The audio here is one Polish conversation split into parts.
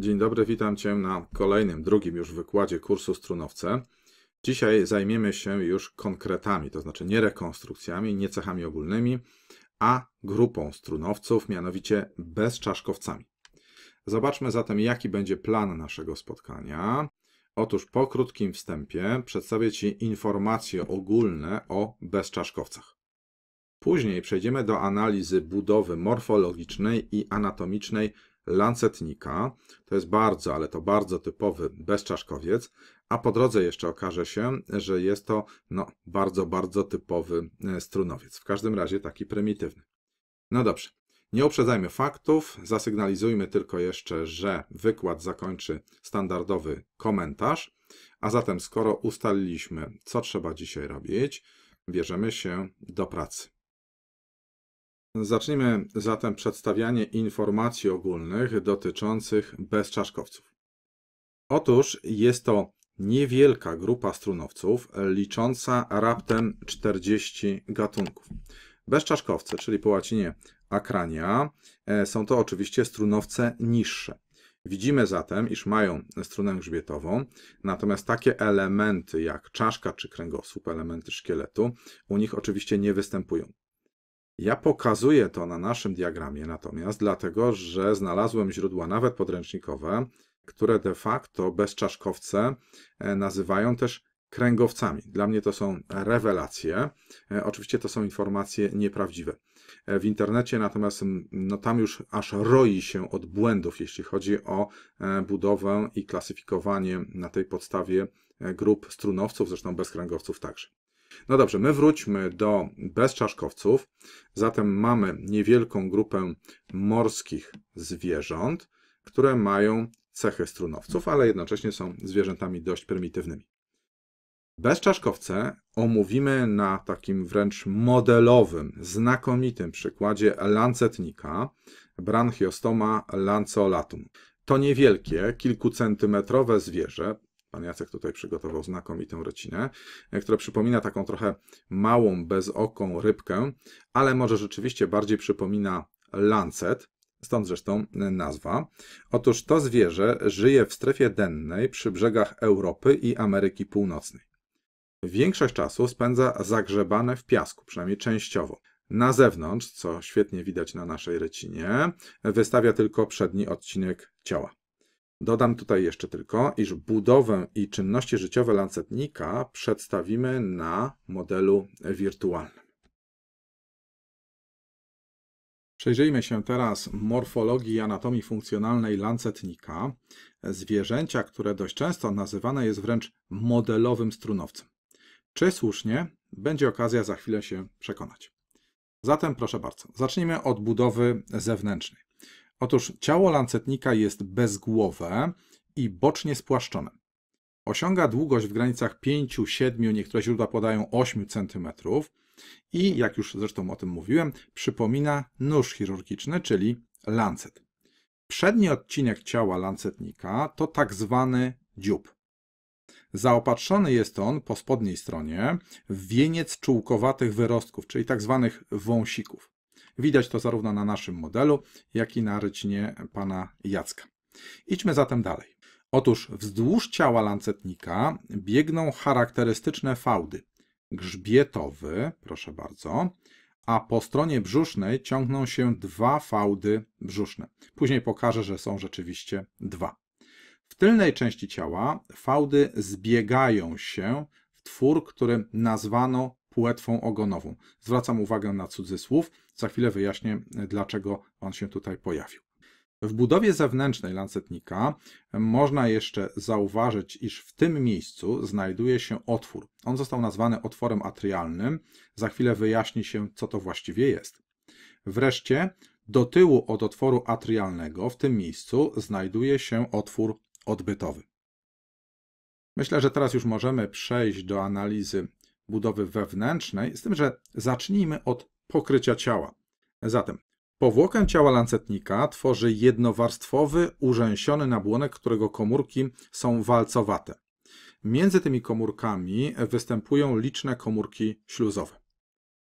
Dzień dobry, witam Cię na kolejnym, drugim już wykładzie kursu Strunowce. Dzisiaj zajmiemy się już konkretami, to znaczy nie rekonstrukcjami, nie cechami ogólnymi, a grupą strunowców, mianowicie bezczaszkowcami. Zobaczmy zatem, jaki będzie plan naszego spotkania. Otóż po krótkim wstępie przedstawię Ci informacje ogólne o bezczaszkowcach. Później przejdziemy do analizy budowy morfologicznej i anatomicznej lancetnika. To jest bardzo, ale to bardzo typowy bezczaszkowiec. A po drodze jeszcze okaże się, że jest to no, bardzo, bardzo typowy e, strunowiec. W każdym razie taki prymitywny. No dobrze. Nie uprzedzajmy faktów, zasygnalizujmy tylko jeszcze, że wykład zakończy standardowy komentarz. A zatem, skoro ustaliliśmy, co trzeba dzisiaj robić, bierzemy się do pracy. Zacznijmy zatem przedstawianie informacji ogólnych dotyczących bezczaszkowców. Otóż jest to niewielka grupa strunowców licząca raptem 40 gatunków. Bezczaszkowce, czyli po łacinie akrania, e, są to oczywiście strunowce niższe. Widzimy zatem, iż mają strunę grzbietową, natomiast takie elementy jak czaszka czy kręgosłup, elementy szkieletu, u nich oczywiście nie występują. Ja pokazuję to na naszym diagramie natomiast, dlatego że znalazłem źródła nawet podręcznikowe, które de facto bezczaszkowce e, nazywają też kręgowcami. Dla mnie to są rewelacje. E, oczywiście to są informacje nieprawdziwe. E, w internecie natomiast no tam już aż roi się od błędów, jeśli chodzi o budowę i klasyfikowanie na tej podstawie grup strunowców, zresztą bezkręgowców także. No dobrze, my wróćmy do bezczaszkowców. Zatem mamy niewielką grupę morskich zwierząt, które mają cechy strunowców, ale jednocześnie są zwierzętami dość prymitywnymi. Bezczaszkowce omówimy na takim wręcz modelowym, znakomitym przykładzie lancetnika Branchiostoma lanceolatum. To niewielkie, kilkucentymetrowe zwierzę, Pan Jacek tutaj przygotował znakomitą rycinę, e, która przypomina taką trochę małą, bezoką rybkę, ale może rzeczywiście bardziej przypomina lancet, stąd zresztą e, nazwa. Otóż to zwierzę żyje w strefie dennej przy brzegach Europy i Ameryki Północnej. Większość czasu spędza zagrzebane w piasku, przynajmniej częściowo. Na zewnątrz, co świetnie widać na naszej rycinie, wystawia tylko przedni odcinek ciała. Dodam tutaj jeszcze tylko, iż budowę i czynności życiowe lancetnika przedstawimy na modelu wirtualnym. Przejrzyjmy się teraz morfologii i anatomii funkcjonalnej lancetnika, zwierzęcia, które dość często nazywane jest wręcz modelowym strunowcem. Czy słusznie? Będzie okazja za chwilę się przekonać. Zatem proszę bardzo, zacznijmy od budowy zewnętrznej. Otóż ciało lancetnika jest bezgłowe i bocznie spłaszczone. Osiąga długość w granicach 5, 7, niektóre źródła podają 8 cm i, jak już zresztą o tym mówiłem, przypomina nóż chirurgiczny, czyli lancet. Przedni odcinek ciała lancetnika to tak zwany dziób. Zaopatrzony jest on po spodniej stronie w wieniec czułkowatych wyrostków, czyli tak zwanych wąsików. Widać to zarówno na naszym modelu, jak i na rycinie pana Jacka. Idźmy zatem dalej. Otóż wzdłuż ciała lancetnika biegną charakterystyczne fałdy. Grzbietowy, proszę bardzo, a po stronie brzusznej ciągną się dwa fałdy brzuszne. Później pokażę, że są rzeczywiście dwa. W tylnej części ciała fałdy zbiegają się w twór, który nazwano płetwą ogonową. Zwracam uwagę na cudzysłów, za chwilę wyjaśnię, dlaczego on się tutaj pojawił. W budowie zewnętrznej lancetnika można jeszcze zauważyć, iż w tym miejscu znajduje się otwór. On został nazwany otworem atrialnym. Za chwilę wyjaśni się, co to właściwie jest. Wreszcie do tyłu od otworu atrialnego w tym miejscu znajduje się otwór odbytowy. Myślę, że teraz już możemy przejść do analizy budowy wewnętrznej, z tym, że zacznijmy od pokrycia ciała. Zatem powłokę ciała lancetnika tworzy jednowarstwowy, urzęsiony nabłonek, którego komórki są walcowate. Między tymi komórkami występują liczne komórki śluzowe.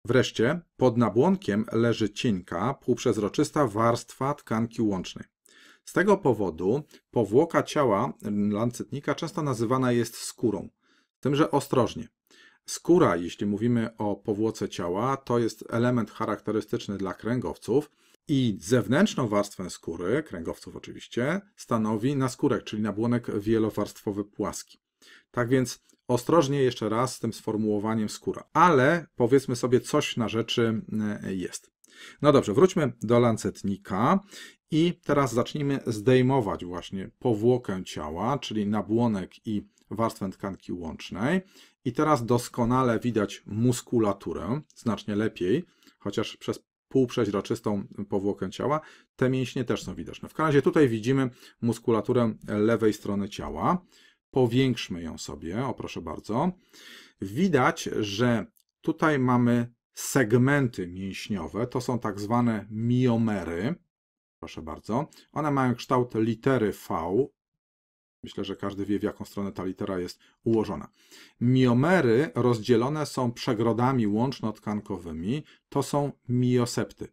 Wreszcie pod nabłonkiem leży cienka, półprzezroczysta warstwa tkanki łącznej. Z tego powodu powłoka ciała lancetnika często nazywana jest skórą, tym że ostrożnie, Skóra, jeśli mówimy o powłoce ciała, to jest element charakterystyczny dla kręgowców i zewnętrzną warstwę skóry, kręgowców oczywiście, stanowi naskórek, czyli nabłonek wielowarstwowy płaski. Tak więc ostrożnie jeszcze raz z tym sformułowaniem skóra, ale powiedzmy sobie coś na rzeczy e, jest. No dobrze, wróćmy do lancetnika i teraz zacznijmy zdejmować właśnie powłokę ciała, czyli nabłonek i warstwę tkanki łącznej i teraz doskonale widać muskulaturę, znacznie lepiej, chociaż przez półprzeźroczystą powłokę ciała, te mięśnie też są widoczne. W każdym razie tutaj widzimy muskulaturę lewej strony ciała. Powiększmy ją sobie, o proszę bardzo. Widać, że tutaj mamy segmenty mięśniowe, to są tak zwane miomery. Proszę bardzo. One mają kształt litery V, Myślę, że każdy wie, w jaką stronę ta litera jest ułożona. Miomery rozdzielone są przegrodami łączno-tkankowymi. To są miosepty.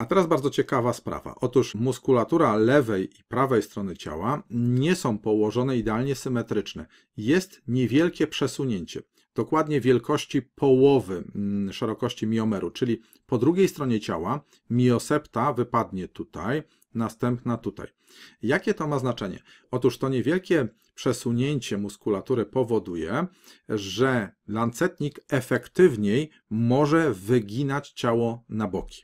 A teraz bardzo ciekawa sprawa. Otóż muskulatura lewej i prawej strony ciała nie są położone idealnie symetryczne. Jest niewielkie przesunięcie, dokładnie wielkości połowy mm, szerokości miomeru, czyli po drugiej stronie ciała miosepta wypadnie tutaj, następna tutaj. Jakie to ma znaczenie? Otóż to niewielkie przesunięcie muskulatury powoduje, że lancetnik efektywniej może wyginać ciało na boki.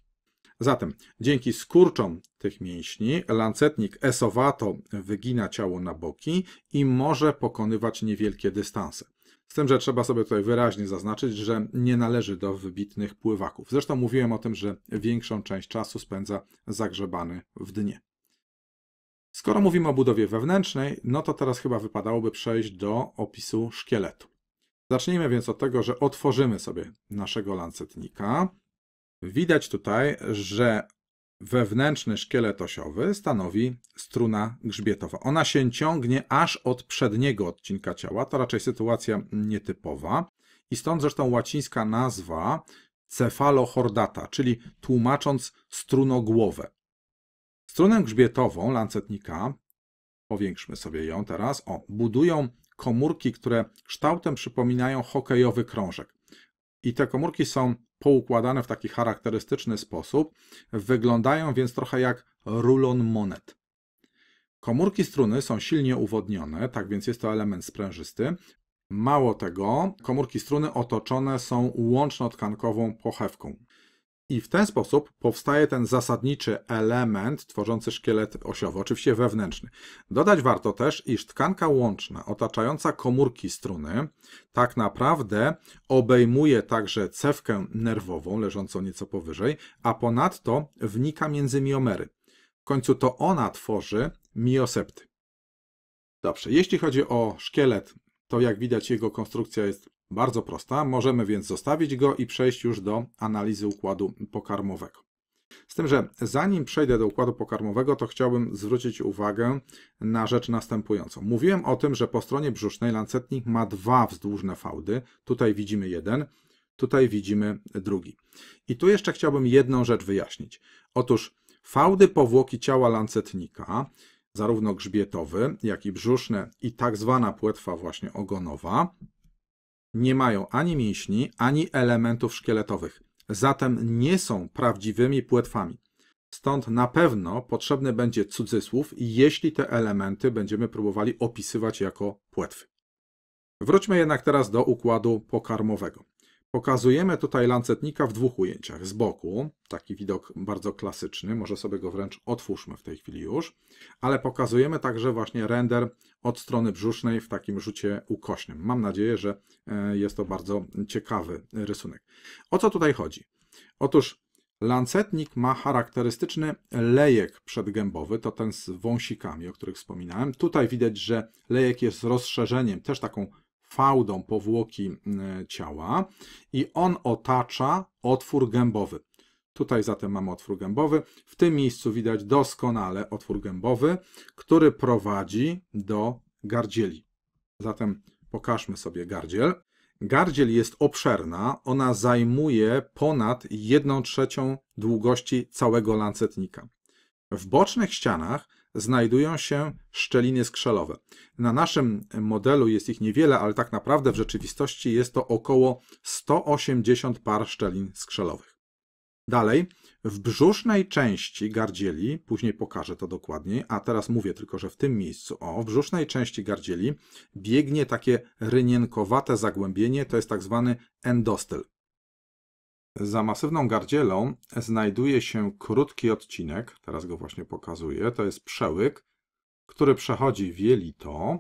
Zatem dzięki skurczom tych mięśni lancetnik esowato wygina ciało na boki i może pokonywać niewielkie dystanse. Z tym, że trzeba sobie tutaj wyraźnie zaznaczyć, że nie należy do wybitnych pływaków. Zresztą mówiłem o tym, że większą część czasu spędza zagrzebany w dnie. Skoro mówimy o budowie wewnętrznej, no to teraz chyba wypadałoby przejść do opisu szkieletu. Zacznijmy więc od tego, że otworzymy sobie naszego lancetnika. Widać tutaj, że Wewnętrzny szkielet osiowy stanowi struna grzbietowa. Ona się ciągnie aż od przedniego odcinka ciała. To raczej sytuacja nietypowa. I stąd zresztą łacińska nazwa cefalohordata, czyli tłumacząc strunogłowę. Strunę grzbietową lancetnika, powiększmy sobie ją teraz, o, budują komórki, które kształtem przypominają hokejowy krążek. I te komórki są poukładane w taki charakterystyczny sposób, wyglądają więc trochę jak rulon monet. Komórki struny są silnie uwodnione, tak więc jest to element sprężysty. Mało tego, komórki struny otoczone są łącznotkankową pochewką. I w ten sposób powstaje ten zasadniczy element tworzący szkielet osiowy, oczywiście wewnętrzny. Dodać warto też, iż tkanka łączna otaczająca komórki struny tak naprawdę obejmuje także cewkę nerwową leżącą nieco powyżej, a ponadto wnika między miomery. W końcu to ona tworzy miosepty. Dobrze, jeśli chodzi o szkielet, to jak widać jego konstrukcja jest bardzo prosta, możemy więc zostawić go i przejść już do analizy układu pokarmowego. Z tym, że zanim przejdę do układu pokarmowego, to chciałbym zwrócić uwagę na rzecz następującą. Mówiłem o tym, że po stronie brzusznej lancetnik ma dwa wzdłużne fałdy. Tutaj widzimy jeden, tutaj widzimy drugi. I tu jeszcze chciałbym jedną rzecz wyjaśnić. Otóż fałdy powłoki ciała lancetnika, zarówno grzbietowy, jak i brzuszne i tak zwana płetwa właśnie ogonowa, nie mają ani mięśni, ani elementów szkieletowych, zatem nie są prawdziwymi płetwami. Stąd na pewno potrzebny będzie cudzysłów, jeśli te elementy będziemy próbowali opisywać jako płetwy. Wróćmy jednak teraz do układu pokarmowego. Pokazujemy tutaj lancetnika w dwóch ujęciach. Z boku, taki widok bardzo klasyczny, może sobie go wręcz otwórzmy w tej chwili już, ale pokazujemy także właśnie render od strony brzusznej w takim rzucie ukośnym. Mam nadzieję, że e, jest to bardzo ciekawy rysunek. O co tutaj chodzi? Otóż lancetnik ma charakterystyczny lejek przedgębowy, to ten z wąsikami, o których wspominałem. Tutaj widać, że lejek jest rozszerzeniem, też taką fałdą powłoki mm, ciała i on otacza otwór gębowy. Tutaj zatem mamy otwór gębowy. W tym miejscu widać doskonale otwór gębowy, który prowadzi do gardzieli. Zatem pokażmy sobie gardziel. Gardziel jest obszerna, ona zajmuje ponad 1 trzecią długości całego lancetnika. W bocznych ścianach znajdują się szczeliny skrzelowe. Na naszym modelu jest ich niewiele, ale tak naprawdę w rzeczywistości jest to około 180 par szczelin skrzelowych. Dalej, w brzusznej części gardzieli, później pokażę to dokładniej, a teraz mówię tylko, że w tym miejscu, o, w brzusznej części gardzieli biegnie takie rynienkowate zagłębienie, to jest tak zwany endostyl. Za masywną gardzielą znajduje się krótki odcinek, teraz go właśnie pokazuję, to jest przełyk, który przechodzi w jelito,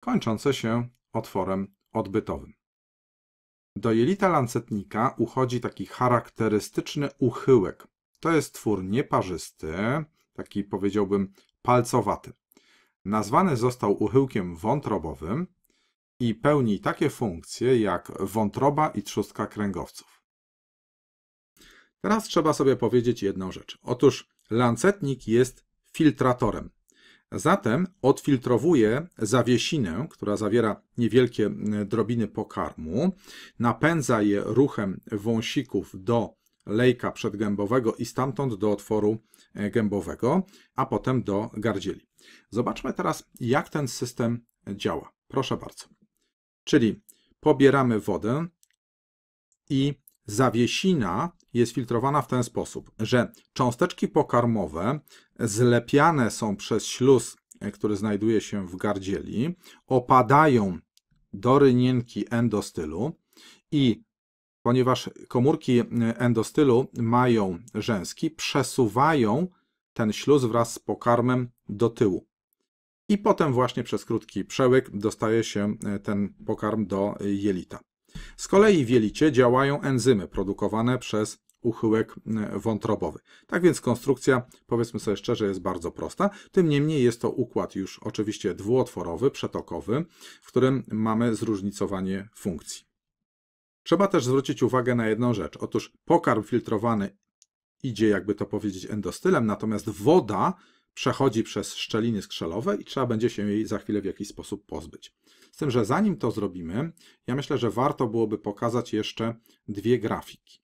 kończące się otworem odbytowym. Do jelita lancetnika uchodzi taki charakterystyczny uchyłek. To jest twór nieparzysty, taki powiedziałbym palcowaty. Nazwany został uchyłkiem wątrobowym i pełni takie funkcje jak wątroba i trzustka kręgowców. Teraz trzeba sobie powiedzieć jedną rzecz. Otóż lancetnik jest filtratorem. Zatem odfiltrowuje zawiesinę, która zawiera niewielkie e, drobiny pokarmu, napędza je ruchem wąsików do lejka przedgębowego i stamtąd do otworu e, gębowego, a potem do gardzieli. Zobaczmy teraz, jak ten system działa. Proszę bardzo. Czyli pobieramy wodę i zawiesina jest filtrowana w ten sposób, że cząsteczki pokarmowe zlepiane są przez śluz, e, który znajduje się w gardzieli, opadają do rynienki endostylu i ponieważ komórki e, endostylu mają rzęski, przesuwają ten śluz wraz z pokarmem do tyłu. I potem właśnie przez krótki przełyk dostaje się e, ten pokarm do jelita. Z kolei w jelicie działają enzymy produkowane przez uchyłek wątrobowy. Tak więc konstrukcja, powiedzmy sobie szczerze, jest bardzo prosta. Tym niemniej jest to układ już oczywiście dwuotworowy, przetokowy, w którym mamy zróżnicowanie funkcji. Trzeba też zwrócić uwagę na jedną rzecz. Otóż pokarm filtrowany idzie, jakby to powiedzieć, endostylem, natomiast woda przechodzi przez szczeliny skrzelowe i trzeba będzie się jej za chwilę w jakiś sposób pozbyć tym, że zanim to zrobimy, ja myślę, że warto byłoby pokazać jeszcze dwie grafiki.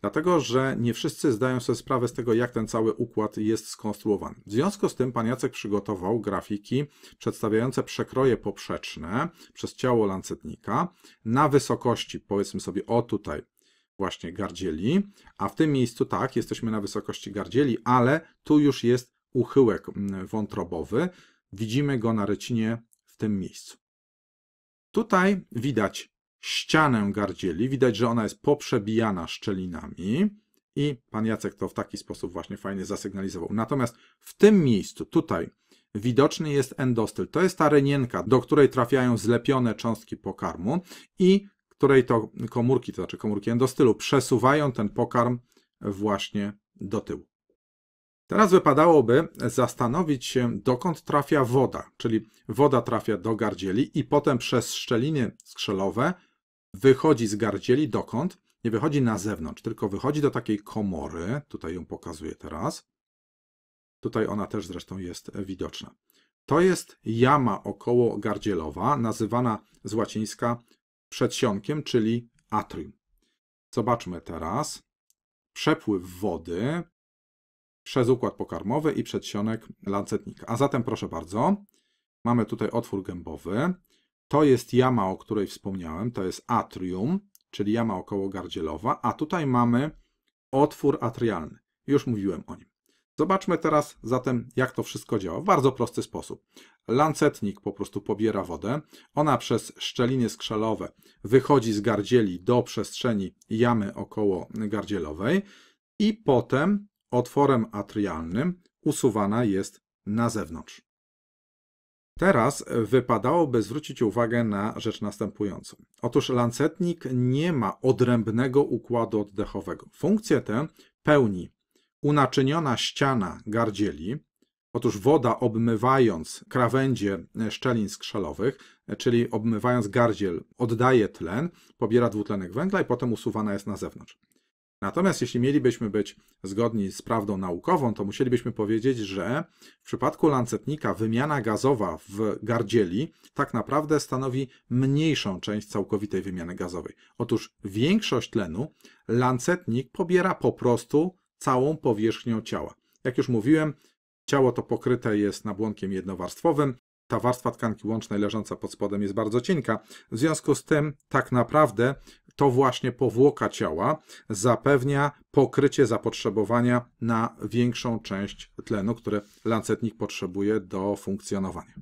Dlatego, że nie wszyscy zdają sobie sprawę z tego, jak ten cały układ jest skonstruowany. W związku z tym pan Jacek przygotował grafiki przedstawiające przekroje poprzeczne przez ciało lancetnika na wysokości, powiedzmy sobie, o tutaj właśnie gardzieli, a w tym miejscu tak, jesteśmy na wysokości gardzieli, ale tu już jest uchyłek mm, wątrobowy, widzimy go na rycinie w tym miejscu. Tutaj widać ścianę gardzieli, widać, że ona jest poprzebijana szczelinami i pan Jacek to w taki sposób właśnie fajnie zasygnalizował. Natomiast w tym miejscu, tutaj, widoczny jest endostyl. To jest ta renienka, do której trafiają zlepione cząstki pokarmu i której to komórki, to znaczy komórki endostylu, przesuwają ten pokarm właśnie do tyłu. Teraz wypadałoby zastanowić się, dokąd trafia woda, czyli woda trafia do gardzieli i potem przez szczeliny skrzelowe wychodzi z gardzieli dokąd? Nie wychodzi na zewnątrz, tylko wychodzi do takiej komory, tutaj ją pokazuję teraz. Tutaj ona też zresztą jest widoczna. To jest jama około gardzielowa, nazywana z łacińska przedsionkiem, czyli atrium. Zobaczmy teraz przepływ wody przez układ pokarmowy i przedsionek lancetnika. A zatem proszę bardzo, mamy tutaj otwór gębowy. To jest jama, o której wspomniałem, to jest atrium, czyli jama okołogardzielowa, a tutaj mamy otwór atrialny. Już mówiłem o nim. Zobaczmy teraz zatem, jak to wszystko działa. W bardzo prosty sposób. Lancetnik po prostu pobiera wodę. Ona przez szczeliny skrzelowe wychodzi z gardzieli do przestrzeni jamy około gardzielowej i potem otworem atrialnym usuwana jest na zewnątrz. Teraz e, wypadałoby zwrócić uwagę na rzecz następującą. Otóż lancetnik nie ma odrębnego układu oddechowego. Funkcję tę pełni unaczyniona ściana gardzieli, otóż woda obmywając krawędzie e, szczelin skrzelowych, e, czyli obmywając gardziel oddaje tlen, pobiera dwutlenek węgla i potem usuwana jest na zewnątrz. Natomiast jeśli mielibyśmy być zgodni z prawdą naukową, to musielibyśmy powiedzieć, że w przypadku lancetnika wymiana gazowa w gardzieli tak naprawdę stanowi mniejszą część całkowitej wymiany gazowej. Otóż większość tlenu lancetnik pobiera po prostu całą powierzchnią ciała. Jak już mówiłem, ciało to pokryte jest nabłonkiem jednowarstwowym, ta warstwa tkanki łącznej leżąca pod spodem jest bardzo cienka. W związku z tym tak naprawdę to właśnie powłoka ciała zapewnia pokrycie zapotrzebowania na większą część tlenu, które lancetnik potrzebuje do funkcjonowania.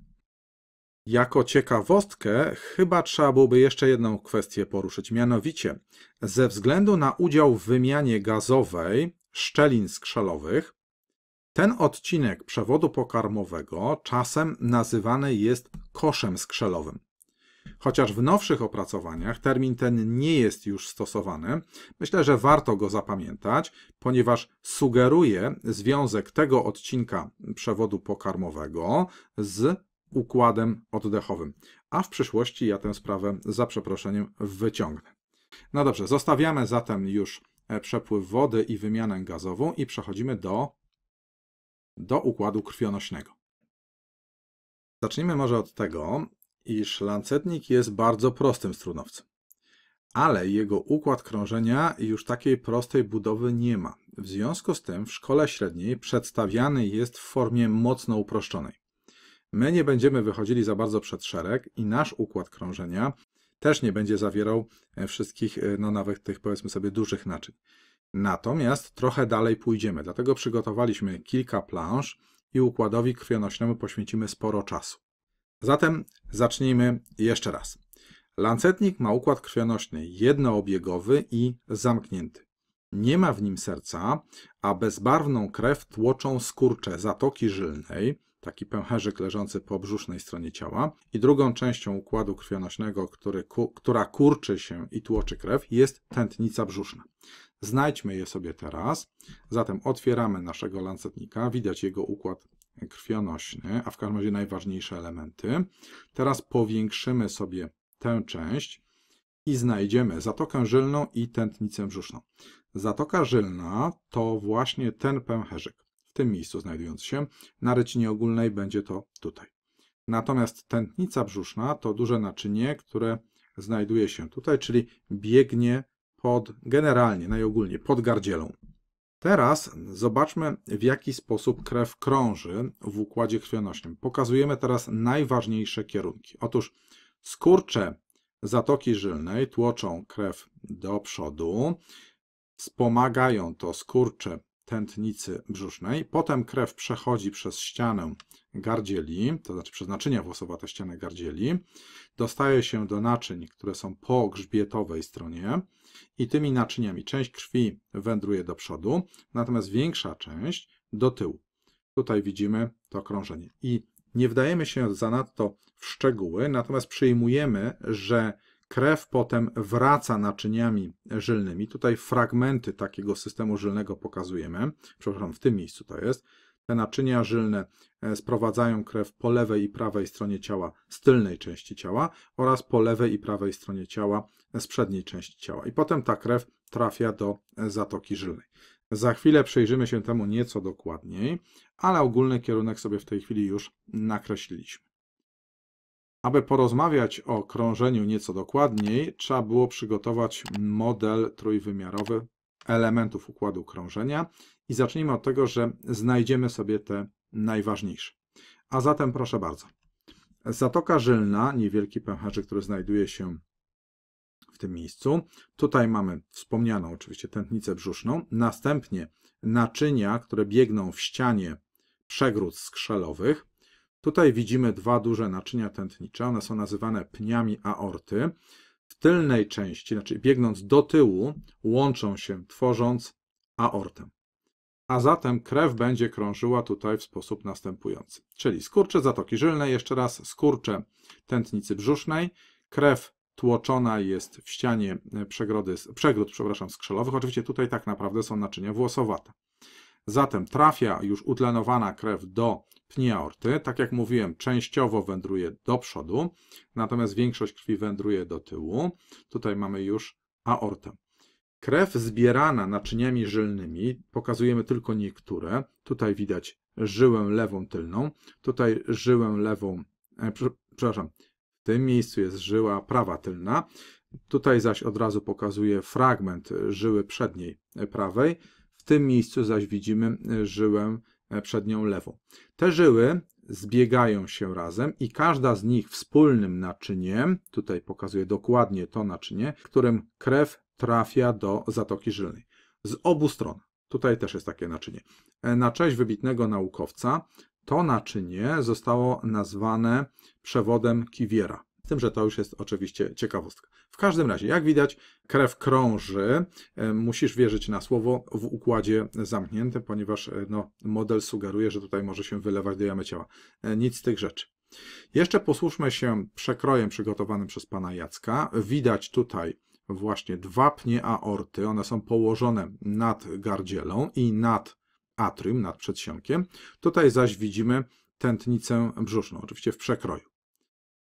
Jako ciekawostkę chyba trzeba byłoby jeszcze jedną kwestię poruszyć, mianowicie ze względu na udział w wymianie gazowej szczelin skrzelowych, ten odcinek przewodu pokarmowego czasem nazywany jest koszem skrzelowym. Chociaż w nowszych opracowaniach termin ten nie jest już stosowany, myślę, że warto go zapamiętać, ponieważ sugeruje związek tego odcinka przewodu pokarmowego z układem oddechowym. A w przyszłości ja tę sprawę za przeproszeniem wyciągnę. No dobrze, zostawiamy zatem już e, przepływ wody i wymianę gazową i przechodzimy do, do układu krwionośnego. Zacznijmy może od tego, iż lancetnik jest bardzo prostym strunowcem. Ale jego układ krążenia już takiej prostej budowy nie ma. W związku z tym w szkole średniej przedstawiany jest w formie mocno uproszczonej. My nie będziemy wychodzili za bardzo przed szereg i nasz układ krążenia też nie będzie zawierał e, wszystkich, e, no nawet tych powiedzmy sobie dużych naczyń. Natomiast trochę dalej pójdziemy, dlatego przygotowaliśmy kilka planż i układowi krwionośnemu poświęcimy sporo czasu. Zatem zacznijmy jeszcze raz. Lancetnik ma układ krwionośny jednoobiegowy i zamknięty. Nie ma w nim serca, a bezbarwną krew tłoczą skurcze zatoki żylnej, taki pęcherzyk leżący po brzusznej stronie ciała, i drugą częścią układu krwionośnego, który, ku, która kurczy się i tłoczy krew, jest tętnica brzuszna. Znajdźmy je sobie teraz. Zatem otwieramy naszego lancetnika, widać jego układ krwionośny, a w każdym razie najważniejsze elementy. Teraz powiększymy sobie tę część i znajdziemy zatokę żylną i tętnicę brzuszną. Zatoka żylna to właśnie ten pęcherzyk. W tym miejscu znajdujący się na rycinie ogólnej będzie to tutaj. Natomiast tętnica brzuszna to duże naczynie, które znajduje się tutaj, czyli biegnie pod, generalnie, najogólniej, pod gardzielą. Teraz zobaczmy, w jaki sposób krew krąży w układzie krwionośnym. Pokazujemy teraz najważniejsze kierunki. Otóż skurcze zatoki żylnej tłoczą krew do przodu, wspomagają to skurcze tętnicy brzusznej, potem krew przechodzi przez ścianę gardzieli, to znaczy przez naczynia włosowate ścianę gardzieli, dostaje się do naczyń, które są po grzbietowej stronie, i tymi naczyniami część krwi wędruje do przodu, natomiast większa część do tyłu. Tutaj widzimy to krążenie. I nie wdajemy się zanadto w szczegóły, natomiast przyjmujemy, że krew potem wraca naczyniami żylnymi. Tutaj fragmenty takiego systemu żylnego pokazujemy, przepraszam, w tym miejscu to jest, te naczynia żylne e, sprowadzają krew po lewej i prawej stronie ciała z tylnej części ciała oraz po lewej i prawej stronie ciała e, z przedniej części ciała. I potem ta krew trafia do e, zatoki żylnej. Za chwilę przyjrzymy się temu nieco dokładniej, ale ogólny kierunek sobie w tej chwili już nakreśliliśmy. Aby porozmawiać o krążeniu nieco dokładniej, trzeba było przygotować model trójwymiarowy elementów układu krążenia i zacznijmy od tego, że znajdziemy sobie te najważniejsze. A zatem proszę bardzo. Zatoka Żylna, niewielki pęcherzyk, który znajduje się w tym miejscu. Tutaj mamy wspomnianą oczywiście tętnicę brzuszną. Następnie naczynia, które biegną w ścianie przegród skrzelowych. Tutaj widzimy dwa duże naczynia tętnicze. One są nazywane pniami aorty. W tylnej części, znaczy biegnąc do tyłu, łączą się, tworząc aortę a zatem krew będzie krążyła tutaj w sposób następujący. Czyli skurcze zatoki żylnej, jeszcze raz skurcze tętnicy brzusznej, krew tłoczona jest w ścianie e, przegrody, przegród przepraszam, skrzelowych. Oczywiście tutaj tak naprawdę są naczynia włosowate. Zatem trafia już utlenowana krew do pni aorty. Tak jak mówiłem, częściowo wędruje do przodu, natomiast większość krwi wędruje do tyłu. Tutaj mamy już aortę. Krew zbierana naczyniami żylnymi, pokazujemy tylko niektóre. Tutaj widać żyłę lewą tylną, tutaj żyłę lewą, e, przepraszam, w tym miejscu jest żyła prawa tylna. Tutaj zaś od razu pokazuje fragment żyły przedniej e, prawej. W tym miejscu zaś widzimy e, żyłę e, przednią lewą. Te żyły zbiegają się razem i każda z nich wspólnym naczyniem, tutaj pokazuje dokładnie to naczynie, którym krew trafia do Zatoki Żylnej. Z obu stron. Tutaj też jest takie naczynie. E, na cześć wybitnego naukowca to naczynie zostało nazwane przewodem Kiwiera. Z tym, że to już jest oczywiście ciekawostka. W każdym razie, jak widać, krew krąży. E, musisz wierzyć na słowo w układzie zamkniętym, ponieważ e, no, model sugeruje, że tutaj może się wylewać do jamy ciała. Nic z tych rzeczy. Jeszcze posłuszmy się przekrojem przygotowanym przez pana Jacka. Widać tutaj właśnie dwa pnie aorty. One są położone nad gardzielą i nad atrium, nad przedsionkiem. Tutaj zaś widzimy tętnicę brzuszną, oczywiście w przekroju.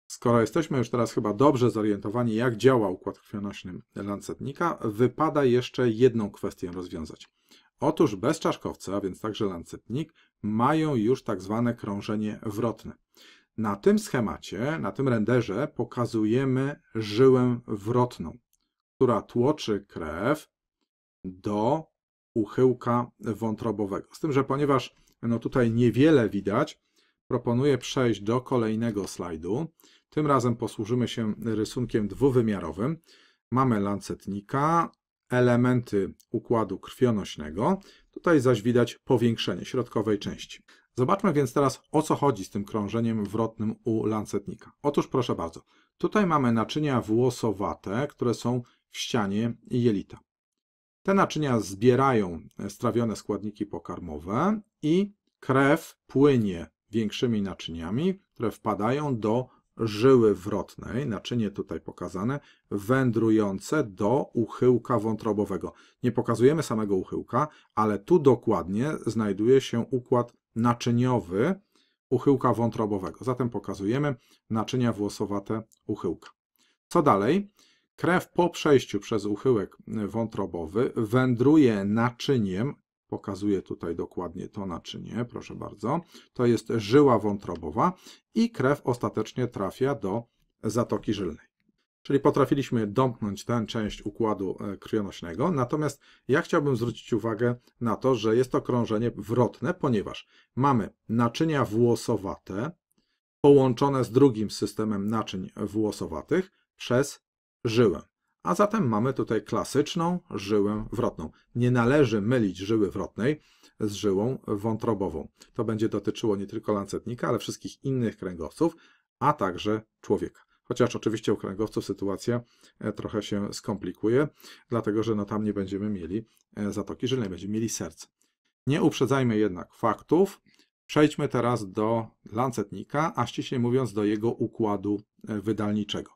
Skoro jesteśmy już teraz chyba dobrze zorientowani, jak działa układ krwionośny lancetnika, wypada jeszcze jedną kwestię rozwiązać. Otóż bezczaszkowce, a więc także lancetnik, mają już tak zwane krążenie wrotne. Na tym schemacie, na tym renderze pokazujemy żyłę wrotną która tłoczy krew do uchyłka wątrobowego. Z tym, że ponieważ no tutaj niewiele widać, proponuję przejść do kolejnego slajdu. Tym razem posłużymy się rysunkiem dwuwymiarowym. Mamy lancetnika, elementy układu krwionośnego. Tutaj zaś widać powiększenie środkowej części. Zobaczmy więc teraz, o co chodzi z tym krążeniem wrotnym u lancetnika. Otóż proszę bardzo, tutaj mamy naczynia włosowate, które są w ścianie jelita. Te naczynia zbierają e, strawione składniki pokarmowe i krew płynie większymi naczyniami, które wpadają do żyły wrotnej, naczynie tutaj pokazane, wędrujące do uchyłka wątrobowego. Nie pokazujemy samego uchyłka, ale tu dokładnie znajduje się układ naczyniowy uchyłka wątrobowego. Zatem pokazujemy naczynia włosowate uchyłka. Co dalej? Krew po przejściu przez uchyłek wątrobowy wędruje naczyniem, pokazuje tutaj dokładnie to naczynie, proszę bardzo, to jest żyła wątrobowa i krew ostatecznie trafia do zatoki żylnej. Czyli potrafiliśmy domknąć tę część układu e, krwionośnego, natomiast ja chciałbym zwrócić uwagę na to, że jest to krążenie wrotne, ponieważ mamy naczynia włosowate połączone z drugim systemem naczyń włosowatych przez żyłę. A zatem mamy tutaj klasyczną żyłę wrotną. Nie należy mylić żyły wrotnej z żyłą wątrobową. To będzie dotyczyło nie tylko lancetnika, ale wszystkich innych kręgowców, a także człowieka. Chociaż oczywiście u kręgowców sytuacja e, trochę się skomplikuje, dlatego że no tam nie będziemy mieli e, zatoki żylnej, będziemy mieli serce. Nie uprzedzajmy jednak faktów. Przejdźmy teraz do lancetnika, a ściślej mówiąc do jego układu e, wydalniczego.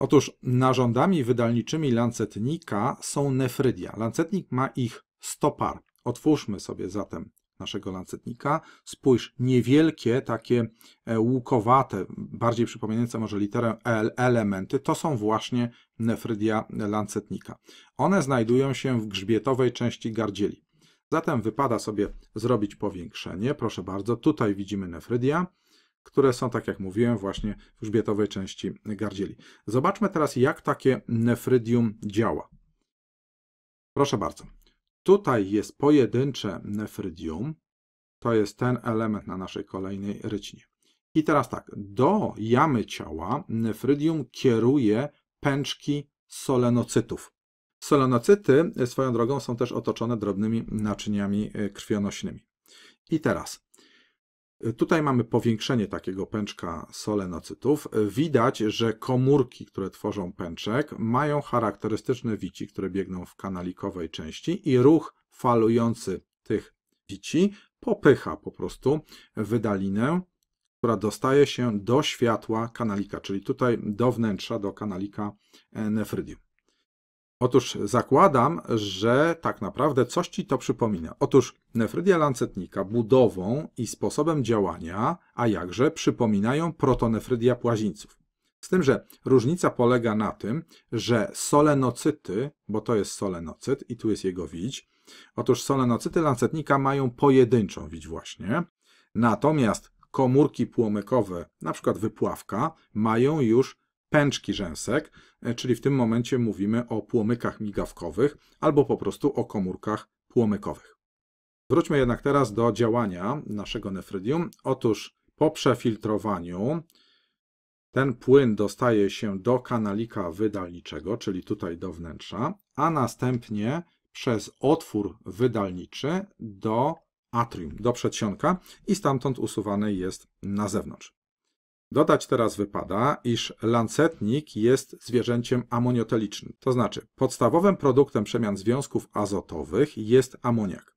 Otóż narządami wydalniczymi lancetnika są nefrydia. Lancetnik ma ich 100 par. Otwórzmy sobie zatem naszego lancetnika. Spójrz, niewielkie, takie e, łukowate, bardziej przypominające może literę L, elementy, to są właśnie nefrydia lancetnika. One znajdują się w grzbietowej części gardzieli. Zatem wypada sobie zrobić powiększenie. Proszę bardzo, tutaj widzimy nefrydia które są, tak jak mówiłem, właśnie w grzbietowej części gardzieli. Zobaczmy teraz, jak takie nefrydium działa. Proszę bardzo. Tutaj jest pojedyncze nefrydium. To jest ten element na naszej kolejnej rycinie. I teraz tak, do jamy ciała nefrydium kieruje pęczki solenocytów. Solenocyty swoją drogą są też otoczone drobnymi naczyniami krwionośnymi. I teraz Tutaj mamy powiększenie takiego pęczka solenocytów. Widać, że komórki, które tworzą pęczek, mają charakterystyczne wici, które biegną w kanalikowej części i ruch falujący tych wici popycha po prostu wydalinę, która dostaje się do światła kanalika, czyli tutaj do wnętrza, do kanalika e, nefrydium. Otóż zakładam, że tak naprawdę coś ci to przypomina. Otóż nefrydia lancetnika budową i sposobem działania, a jakże przypominają protonefrydia płazińców. Z tym, że różnica polega na tym, że solenocyty, bo to jest solenocyt i tu jest jego widź, otóż solenocyty lancetnika mają pojedynczą widź właśnie, natomiast komórki płomykowe, na przykład wypławka, mają już pęczki rzęsek, e, czyli w tym momencie mówimy o płomykach migawkowych albo po prostu o komórkach płomykowych. Wróćmy jednak teraz do działania naszego nefrydium. Otóż po przefiltrowaniu ten płyn dostaje się do kanalika wydalniczego, czyli tutaj do wnętrza, a następnie przez otwór wydalniczy do atrium, do przedsionka i stamtąd usuwany jest na zewnątrz. Dodać teraz wypada, iż lancetnik jest zwierzęciem amoniotelicznym, to znaczy podstawowym produktem przemian związków azotowych jest amoniak.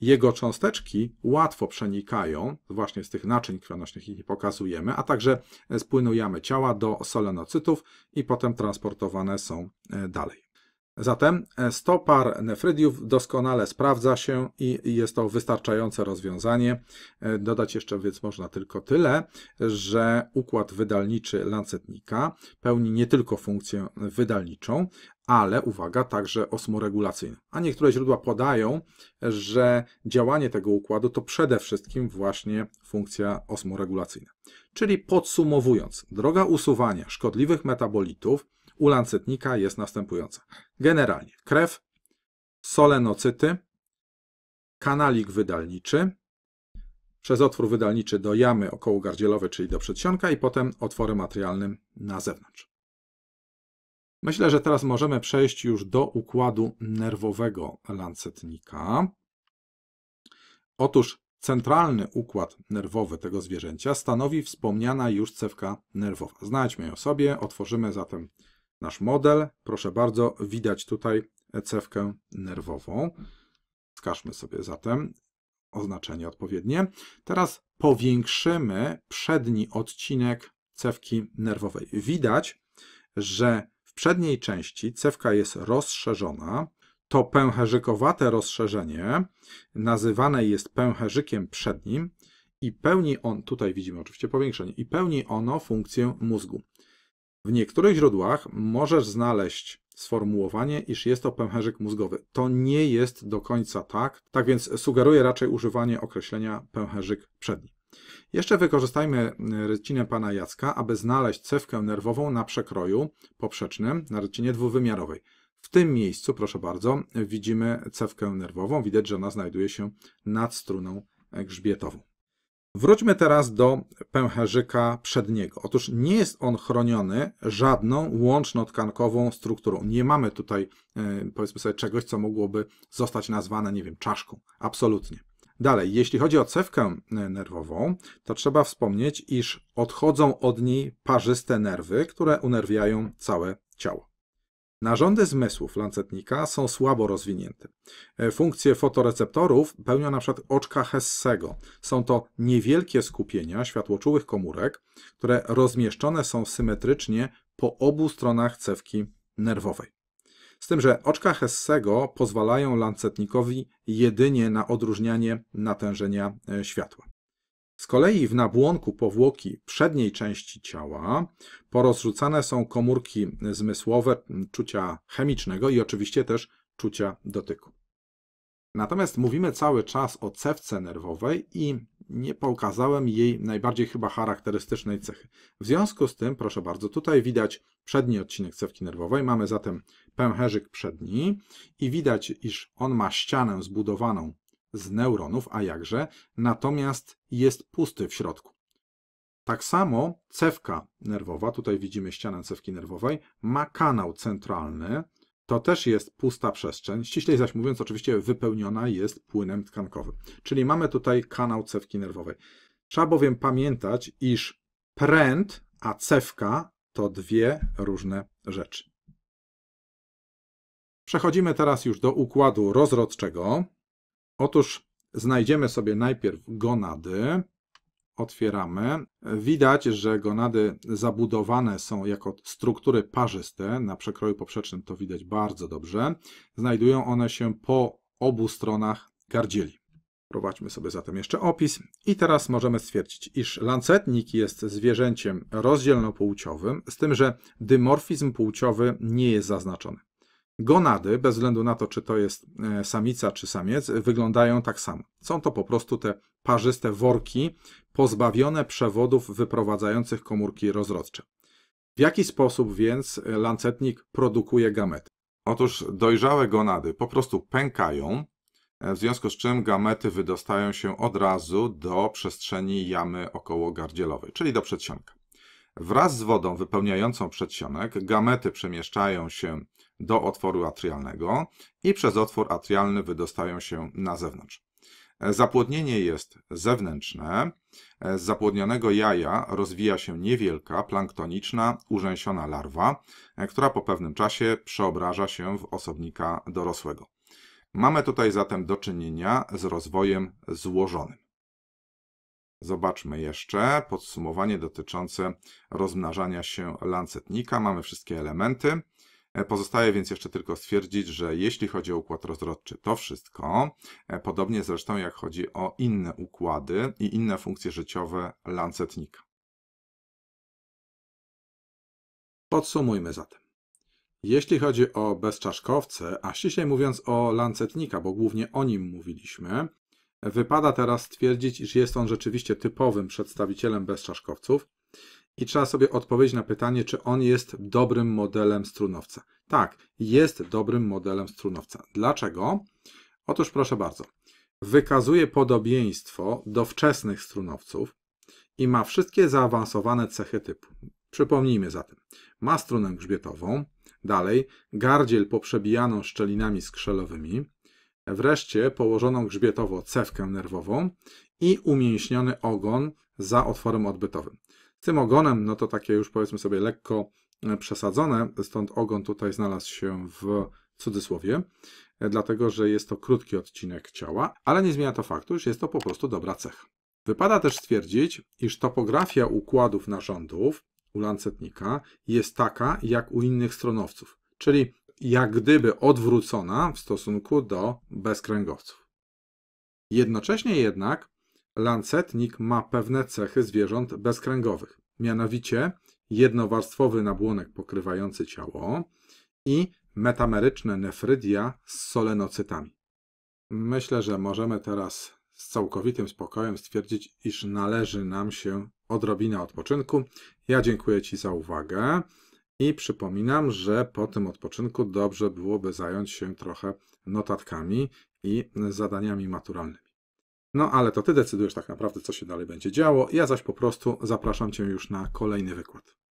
Jego cząsteczki łatwo przenikają, właśnie z tych naczyń krwionośnych, ich pokazujemy, a także spłynujemy ciała do solenocytów i potem transportowane są e, dalej. Zatem e, stopar nefrydiów doskonale sprawdza się i jest to wystarczające rozwiązanie. E, dodać jeszcze więc można tylko tyle, że układ wydalniczy lancetnika pełni nie tylko funkcję wydalniczą, ale uwaga, także osmoregulacyjną. A niektóre źródła podają, że działanie tego układu to przede wszystkim właśnie funkcja osmoregulacyjna. Czyli podsumowując, droga usuwania szkodliwych metabolitów u lancetnika jest następująca. Generalnie krew, solenocyty, kanalik wydalniczy, przez otwór wydalniczy do jamy okołogardzielowej, czyli do przedsionka i potem otworem materialnym na zewnątrz. Myślę, że teraz możemy przejść już do układu nerwowego lancetnika. Otóż centralny układ nerwowy tego zwierzęcia stanowi wspomniana już cewka nerwowa. Znajdźmy ją sobie, otworzymy zatem nasz model. Proszę bardzo, widać tutaj cewkę nerwową. Wskażmy sobie zatem oznaczenie odpowiednie. Teraz powiększymy przedni odcinek cewki nerwowej. Widać, że w przedniej części cewka jest rozszerzona. To pęcherzykowate rozszerzenie nazywane jest pęcherzykiem przednim i pełni on, tutaj widzimy oczywiście powiększenie, i pełni ono funkcję mózgu. W niektórych źródłach możesz znaleźć sformułowanie, iż jest to pęcherzyk mózgowy. To nie jest do końca tak, tak więc sugeruję raczej używanie określenia pęcherzyk przedni. Jeszcze wykorzystajmy y, rycinę pana Jacka, aby znaleźć cewkę nerwową na przekroju poprzecznym, na rycinie dwuwymiarowej. W tym miejscu, proszę bardzo, widzimy cewkę nerwową. Widać, że ona znajduje się nad struną grzbietową. Wróćmy teraz do pęcherzyka przedniego. Otóż nie jest on chroniony żadną łącznotkankową strukturą. Nie mamy tutaj, e, powiedzmy sobie, czegoś, co mogłoby zostać nazwane, nie wiem, czaszką. Absolutnie. Dalej, jeśli chodzi o cewkę e, nerwową, to trzeba wspomnieć, iż odchodzą od niej parzyste nerwy, które unerwiają całe ciało. Narządy zmysłów lancetnika są słabo rozwinięte. E, funkcje fotoreceptorów pełnią np. oczka Hessego. Są to niewielkie skupienia światłoczułych komórek, które rozmieszczone są symetrycznie po obu stronach cewki nerwowej. Z tym, że oczka Hessego pozwalają lancetnikowi jedynie na odróżnianie natężenia e, światła. Z kolei w nabłonku powłoki przedniej części ciała porozrzucane są komórki zmysłowe czucia chemicznego i oczywiście też czucia dotyku. Natomiast mówimy cały czas o cewce nerwowej i nie pokazałem jej najbardziej chyba charakterystycznej cechy. W związku z tym, proszę bardzo, tutaj widać przedni odcinek cewki nerwowej, mamy zatem pęcherzyk przedni i widać, iż on ma ścianę zbudowaną z neuronów, a jakże, natomiast jest pusty w środku. Tak samo cewka nerwowa, tutaj widzimy ścianę cewki nerwowej, ma kanał centralny, to też jest pusta przestrzeń, ściślej zaś mówiąc, oczywiście wypełniona jest płynem tkankowym. Czyli mamy tutaj kanał cewki nerwowej. Trzeba bowiem pamiętać, iż pręd, a cewka to dwie różne rzeczy. Przechodzimy teraz już do układu rozrodczego. Otóż znajdziemy sobie najpierw gonady, otwieramy. Widać, że gonady zabudowane są jako struktury parzyste, na przekroju poprzecznym to widać bardzo dobrze. Znajdują one się po obu stronach gardzieli. Prowadźmy sobie zatem jeszcze opis i teraz możemy stwierdzić, iż lancetnik jest zwierzęciem rozdzielnopłciowym, z tym, że dymorfizm płciowy nie jest zaznaczony. Gonady, bez względu na to, czy to jest e, samica czy samiec, wyglądają tak samo. Są to po prostu te parzyste worki pozbawione przewodów wyprowadzających komórki rozrodcze. W jaki sposób więc e, lancetnik produkuje gamety? Otóż dojrzałe gonady po prostu pękają, e, w związku z czym gamety wydostają się od razu do przestrzeni jamy okołogardzielowej, czyli do przedsionka. Wraz z wodą wypełniającą przedsionek gamety przemieszczają się do otworu atrialnego i przez otwór atrialny wydostają się na zewnątrz. E, zapłodnienie jest zewnętrzne. E, z zapłodnionego jaja rozwija się niewielka, planktoniczna, urzęsiona larwa, e, która po pewnym czasie przeobraża się w osobnika dorosłego. Mamy tutaj zatem do czynienia z rozwojem złożonym. Zobaczmy jeszcze podsumowanie dotyczące rozmnażania się lancetnika. Mamy wszystkie elementy. E, pozostaje więc jeszcze tylko stwierdzić, że jeśli chodzi o układ rozrodczy, to wszystko, e, podobnie zresztą jak chodzi o inne układy i inne funkcje życiowe lancetnika. Podsumujmy zatem. Jeśli chodzi o bezczaszkowce, a ściślej mówiąc o lancetnika, bo głównie o nim mówiliśmy, wypada teraz stwierdzić, iż jest on rzeczywiście typowym przedstawicielem bezczaszkowców, i trzeba sobie odpowiedzieć na pytanie, czy on jest dobrym modelem strunowca. Tak, jest dobrym modelem strunowca. Dlaczego? Otóż proszę bardzo, wykazuje podobieństwo do wczesnych strunowców i ma wszystkie zaawansowane cechy typu. Przypomnijmy zatem, ma strunę grzbietową, dalej gardziel poprzebijaną szczelinami skrzelowymi, wreszcie położoną grzbietowo cewkę nerwową i umięśniony ogon za otworem odbytowym. Z tym ogonem, no to takie już powiedzmy sobie lekko e, przesadzone, stąd ogon tutaj znalazł się w cudzysłowie, e, dlatego że jest to krótki odcinek ciała, ale nie zmienia to faktu, że jest to po prostu dobra cecha. Wypada też stwierdzić, iż topografia układów narządów u lancetnika jest taka jak u innych stronowców, czyli jak gdyby odwrócona w stosunku do bezkręgowców. Jednocześnie jednak lancetnik ma pewne cechy zwierząt bezkręgowych, mianowicie jednowarstwowy nabłonek pokrywający ciało i metameryczne nefrydia z solenocytami. Myślę, że możemy teraz z całkowitym spokojem stwierdzić, iż należy nam się odrobina odpoczynku. Ja dziękuję Ci za uwagę i przypominam, że po tym odpoczynku dobrze byłoby zająć się trochę notatkami i zadaniami maturalnymi. No ale to Ty decydujesz tak naprawdę, co się dalej będzie działo. Ja zaś po prostu zapraszam Cię już na kolejny wykład.